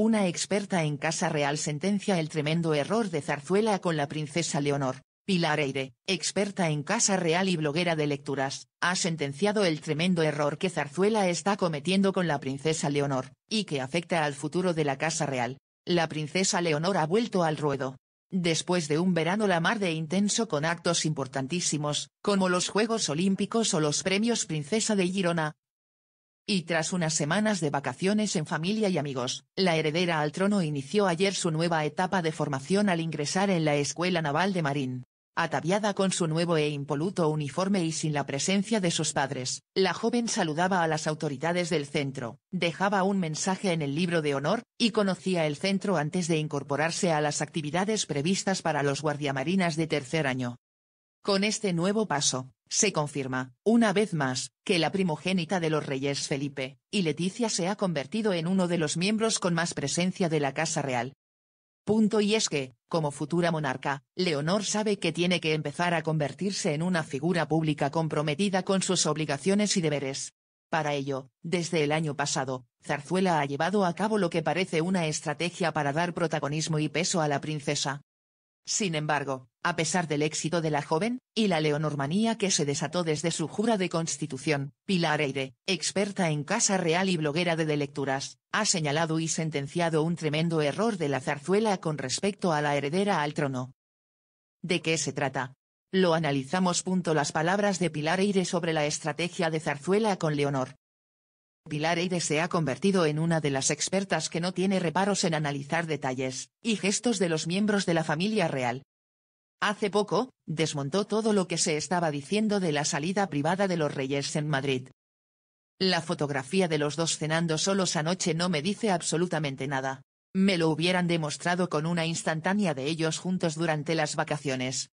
Una experta en Casa Real sentencia el tremendo error de Zarzuela con la princesa Leonor. Pilar Eire, experta en Casa Real y bloguera de lecturas, ha sentenciado el tremendo error que Zarzuela está cometiendo con la princesa Leonor, y que afecta al futuro de la Casa Real. La princesa Leonor ha vuelto al ruedo. Después de un verano la mar de intenso con actos importantísimos, como los Juegos Olímpicos o los Premios Princesa de Girona, y tras unas semanas de vacaciones en familia y amigos, la heredera al trono inició ayer su nueva etapa de formación al ingresar en la Escuela Naval de Marín. Ataviada con su nuevo e impoluto uniforme y sin la presencia de sus padres, la joven saludaba a las autoridades del centro, dejaba un mensaje en el libro de honor, y conocía el centro antes de incorporarse a las actividades previstas para los guardiamarinas de tercer año. Con este nuevo paso, se confirma, una vez más, que la primogénita de los reyes Felipe y Leticia se ha convertido en uno de los miembros con más presencia de la Casa Real. Punto y es que, como futura monarca, Leonor sabe que tiene que empezar a convertirse en una figura pública comprometida con sus obligaciones y deberes. Para ello, desde el año pasado, Zarzuela ha llevado a cabo lo que parece una estrategia para dar protagonismo y peso a la princesa, sin embargo, a pesar del éxito de la joven, y la leonormanía que se desató desde su jura de constitución, Pilar Eire, experta en casa real y bloguera de, de lecturas, ha señalado y sentenciado un tremendo error de la zarzuela con respecto a la heredera al trono. ¿De qué se trata? Lo analizamos. punto Las palabras de Pilar Eire sobre la estrategia de zarzuela con Leonor, Pilar Eide se ha convertido en una de las expertas que no tiene reparos en analizar detalles y gestos de los miembros de la familia real. Hace poco, desmontó todo lo que se estaba diciendo de la salida privada de los reyes en Madrid. La fotografía de los dos cenando solos anoche no me dice absolutamente nada. Me lo hubieran demostrado con una instantánea de ellos juntos durante las vacaciones,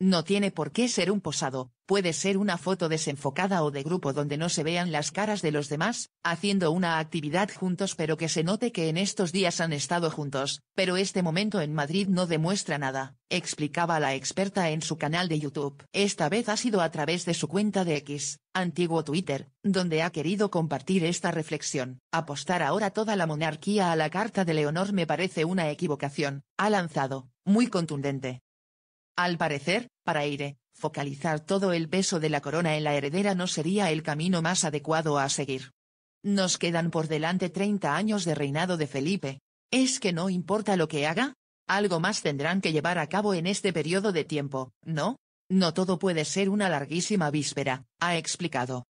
no tiene por qué ser un posado, puede ser una foto desenfocada o de grupo donde no se vean las caras de los demás, haciendo una actividad juntos pero que se note que en estos días han estado juntos, pero este momento en Madrid no demuestra nada, explicaba la experta en su canal de YouTube. Esta vez ha sido a través de su cuenta de X, antiguo Twitter, donde ha querido compartir esta reflexión. Apostar ahora toda la monarquía a la carta de Leonor me parece una equivocación, ha lanzado, muy contundente. Al parecer, para Aire, eh, focalizar todo el peso de la corona en la heredera no sería el camino más adecuado a seguir. Nos quedan por delante 30 años de reinado de Felipe. ¿Es que no importa lo que haga? Algo más tendrán que llevar a cabo en este periodo de tiempo, ¿no? No todo puede ser una larguísima víspera, ha explicado.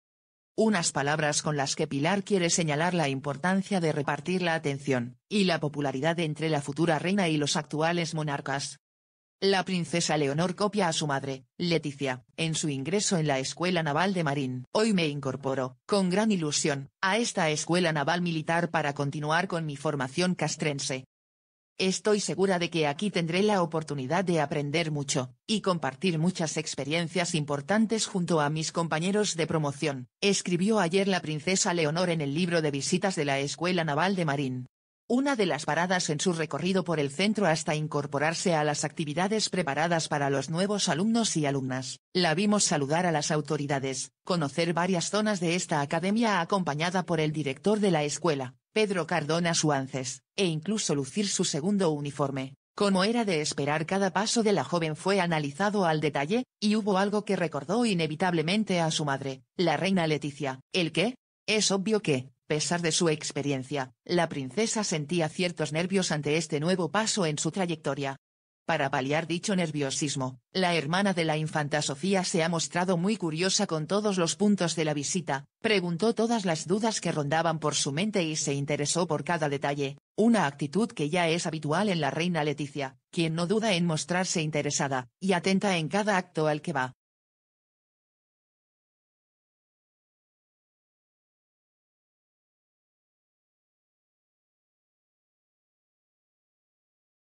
Unas palabras con las que Pilar quiere señalar la importancia de repartir la atención, y la popularidad entre la futura reina y los actuales monarcas, la princesa Leonor copia a su madre, Leticia, en su ingreso en la Escuela Naval de Marín. Hoy me incorporo, con gran ilusión, a esta Escuela Naval Militar para continuar con mi formación castrense. Estoy segura de que aquí tendré la oportunidad de aprender mucho, y compartir muchas experiencias importantes junto a mis compañeros de promoción, escribió ayer la princesa Leonor en el libro de visitas de la Escuela Naval de Marín una de las paradas en su recorrido por el centro hasta incorporarse a las actividades preparadas para los nuevos alumnos y alumnas. La vimos saludar a las autoridades, conocer varias zonas de esta academia acompañada por el director de la escuela, Pedro Cardona Suances, e incluso lucir su segundo uniforme. Como era de esperar cada paso de la joven fue analizado al detalle, y hubo algo que recordó inevitablemente a su madre, la reina Leticia, el qué? es obvio que, pesar de su experiencia, la princesa sentía ciertos nervios ante este nuevo paso en su trayectoria. Para paliar dicho nerviosismo, la hermana de la infanta Sofía se ha mostrado muy curiosa con todos los puntos de la visita, preguntó todas las dudas que rondaban por su mente y se interesó por cada detalle, una actitud que ya es habitual en la reina Leticia, quien no duda en mostrarse interesada y atenta en cada acto al que va.